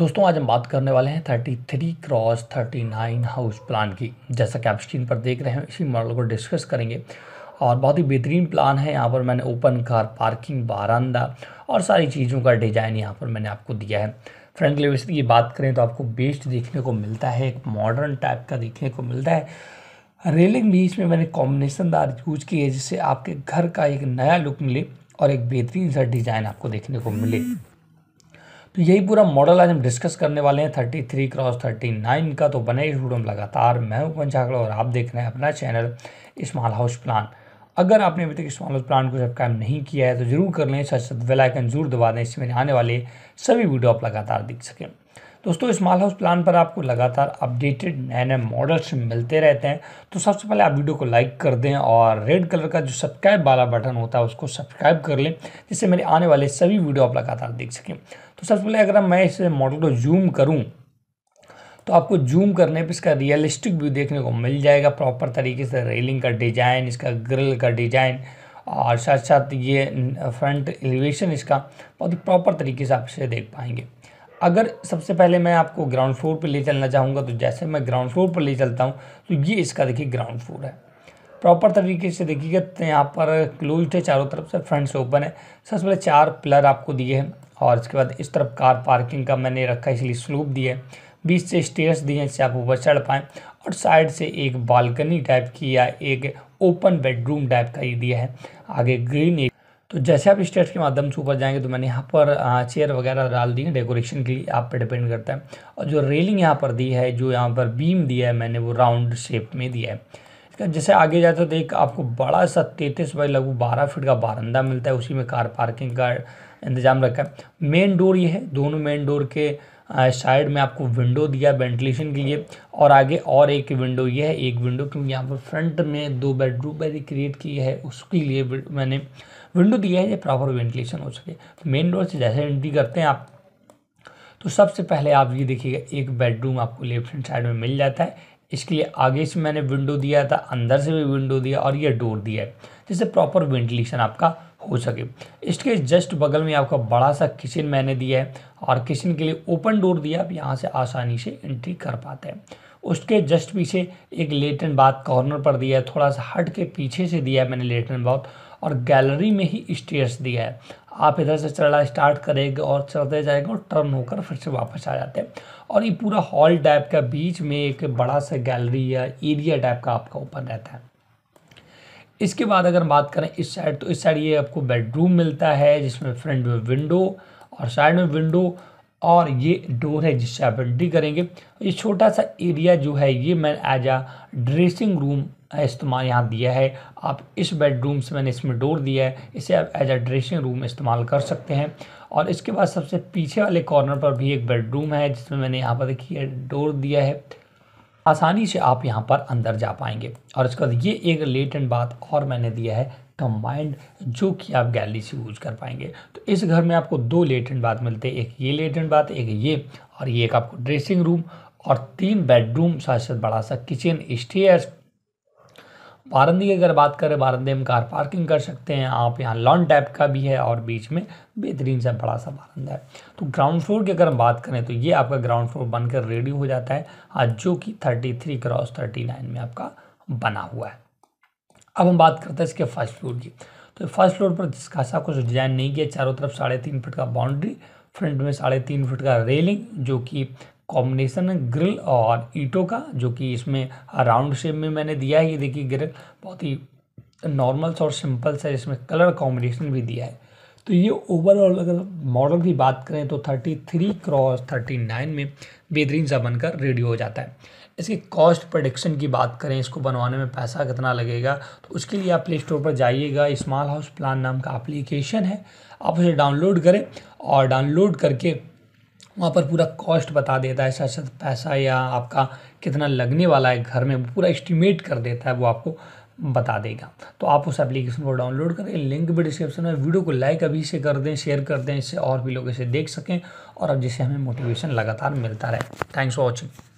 दोस्तों आज हम बात करने वाले हैं 33 क्रॉस 39 हाउस प्लान की जैसा कि आप स्क्रीन पर देख रहे हैं इसी मॉडल को डिस्कस करेंगे और बहुत ही बेहतरीन प्लान है यहाँ पर मैंने ओपन कार पार्किंग बारंदा और सारी चीज़ों का डिज़ाइन यहाँ पर मैंने आपको दिया है फ्रेंड लेवल की बात करें तो आपको बेस्ट देखने को मिलता है एक मॉडर्न टाइप का देखने को मिलता है रेलिंग भी इसमें मैंने कॉम्बिनेशनदार यूज की है जिससे आपके घर का एक नया लुक मिले और एक बेहतरीन सा डिज़ाइन आपको देखने को मिले तो यही पूरा मॉडल आज हम डिस्कस करने वाले हैं thirty three cross thirty nine का तो बने वीडियो में लगातार मैं हूं पंचाकड़ा और आप देख रहे हैं अपना चैनल स्मॉल हाउस प्लान अगर आपने अभी तक स्मॉल हाउस प्लान को सब्सक्राइब नहीं किया है तो जरूर कर लें साथ साथ बेलाइकन जरूर दबा दें इससे मेरे आने वाले सभी वीडियो आप लगातार देख सकें दोस्तों माल हाउस प्लान पर आपको लगातार अपडेटेड नए नए मॉडल्स मिलते रहते हैं तो सबसे पहले आप वीडियो को लाइक कर दें और रेड कलर का जो सब्सक्राइब वाला बटन होता है उसको सब्सक्राइब कर लें जिससे मेरे आने वाले सभी वीडियो आप लगातार देख सकें तो सबसे पहले अगर मैं इस मॉडल को जूम करूँ तो आपको जूम करने पर इसका रियलिस्टिक व्यू देखने को मिल जाएगा प्रॉपर तरीके से रेलिंग का डिजाइन इसका ग्रिल का डिजाइन और साथ साथ ये फ्रंट एलिवेशन इसका बहुत ही प्रॉपर तरीके से आप इसे देख पाएंगे अगर सबसे पहले मैं आपको ग्राउंड फ्लोर पर ले चलना चाहूँगा तो जैसे मैं ग्राउंड फ्लोर पर ले चलता हूँ तो ये इसका देखिए ग्राउंड फ्लोर है प्रॉपर तरीके से देखिएगा तो यहाँ पर क्लोज है चारों तरफ से फ्रंट से ओपन है सबसे पहले चार पिलर आपको दिए हैं और इसके बाद इस तरफ कार पार्किंग का मैंने रखा इसलिए स्लूप दिए है बीच से स्टेयर्स दिए हैं जिससे आप ऊपर चढ़ पाएँ और साइड से एक बालकनी टाइप की या एक ओपन बेडरूम टाइप का ये दिया है आगे ग्रीन एक तो जैसे आप स्टेट्स के माध्यम से ऊपर जाएंगे तो मैंने यहाँ पर चेयर वगैरह डाल दी है डेकोरेशन के लिए आप पे डिपेंड करता है और जो रेलिंग यहाँ पर दी है जो यहाँ पर बीम दिया है मैंने वो राउंड शेप में दिया है इसका जैसे आगे जाते हो तो एक आपको बड़ा सा तैंतीस बाई लगभग बारह फिट का बारंदा मिलता है उसी में कार पार्किंग का इंतजाम रखा है मेन डोर ये है दोनों मेन डोर के साइड में आपको विंडो दिया वेंटिलेशन के लिए और आगे और एक विंडो ये है एक विंडो क्योंकि यहाँ पर फ्रंट में दो बेडरूम मैंने क्रिएट की है उसके लिए मैंने विंडो दिया है ये प्रॉपर वेंटिलेशन हो सके तो मेन डोर से जैसे एंट्री करते हैं आप तो सबसे पहले आप ये देखिएगा एक बेडरूम आपको लेफ्ट हैंड साइड में मिल जाता है इसके लिए आगे से मैंने विंडो दिया था अंदर से भी विंडो दिया और ये डोर दिया है जिससे प्रॉपर वेंटिलेशन आपका हो सके इसके जस्ट बगल में आपका बड़ा सा किचन मैंने दिया है और किचन के लिए ओपन डोर दिया आप यहाँ से आसानी से एंट्री कर पाते हैं उसके जस्ट पीछे एक लेटन बाथ कॉर्नर पर दिया है थोड़ा सा हट के पीछे से दिया है मैंने लेटन बाथ और गैलरी में ही स्टेयर्स दिया है आप इधर से चलना स्टार्ट करेंगे और चलते जाएंगे और टर्न होकर फिर से वापस आ जाते हैं और ये पूरा हॉल टाइप का बीच में एक बड़ा सा गैलरी या एरिया टाइप का आपका ओपन रहता है इसके बाद अगर बात करें इस साइड तो इस साइड ये आपको बेडरूम मिलता है जिसमें फ्रंट में विंडो और साइड में विंडो और ये डोर है जिससे आप एंट्री करेंगे ये छोटा सा एरिया जो है ये मैं एज आ ड्रेसिंग रूम इस्तेमाल यहाँ दिया है आप इस बेडरूम से मैंने इसमें डोर दिया है इसे आप एज आ ड्रेसिंग रूम इस्तेमाल कर सकते हैं और इसके बाद सबसे पीछे वाले कॉर्नर पर भी एक बेडरूम है जिसमें मैंने यहाँ पर देखिए डोर दिया है आसानी से आप यहाँ पर अंदर जा पाएंगे और इसके बाद ये एक लेटेंट बात और मैंने दिया है कंबाइंड जो कि आप गैलरी से यूज कर पाएंगे तो इस घर में आपको दो लेटेंट बात मिलते हैं एक ये लेटेंट बात एक ये और ये एक आपको ड्रेसिंग रूम और तीन बेडरूम साथ साथ बड़ा सा किचन स्टेयर्स बारंदी की अगर बात करें बारंदे में कार पार्किंग कर सकते हैं आप यहाँ लॉन टाइप का भी है और बीच में बेहतरीन सा बड़ा सा बारंदा है तो ग्राउंड फ्लोर की अगर हम बात करें तो ये आपका ग्राउंड फ्लोर बनकर रेडी हो जाता है आज जो कि thirty three cross thirty nine में आपका बना हुआ है अब हम बात करते हैं इसके फर्स्ट फ्लोर की तो फर्स्ट फ्लोर पर खासा कुछ डिज़ाइन नहीं किया चारों तरफ साढ़े तीन फुट का बाउंड्री फ्रंट में साढ़े तीन फुट का रेलिंग जो कि कॉम्बिनेशन है ग्रिल और ईटों का जो कि इसमें राउंड शेप में मैंने दिया है ये देखिए ग्रिल बहुत ही नॉर्मल और सिंपल सा इसमें कलर कॉम्बिनेशन भी दिया है तो ये ओवरऑल अगर मॉडल की बात करें तो 33 क्रॉस 39 में बेहतरीन सा बनकर रेडी हो जाता है इसकी कॉस्ट प्रोडक्शन की बात करें इसको बनवाने में पैसा कितना लगेगा तो उसके लिए आप प्ले स्टोर पर जाइएगा स्मॉल हाउस प्लान नाम का एप्लीकेशन है आप उसे डाउनलोड करें और डाउनलोड करके वहाँ पर पूरा कॉस्ट बता देता है साथ पैसा या आपका कितना लगने वाला है घर में पूरा एस्टिमेट कर देता है वो आपको बता देगा तो आप उस एप्लीकेशन को डाउनलोड करें लिंक भी डिस्क्रिप्शन में वीडियो को लाइक अभी से कर दें शेयर कर दें इससे और भी लोग इसे देख सकें और अब जिससे हमें मोटिवेशन लगातार मिलता रहे थैंक्स फॉर वॉचिंग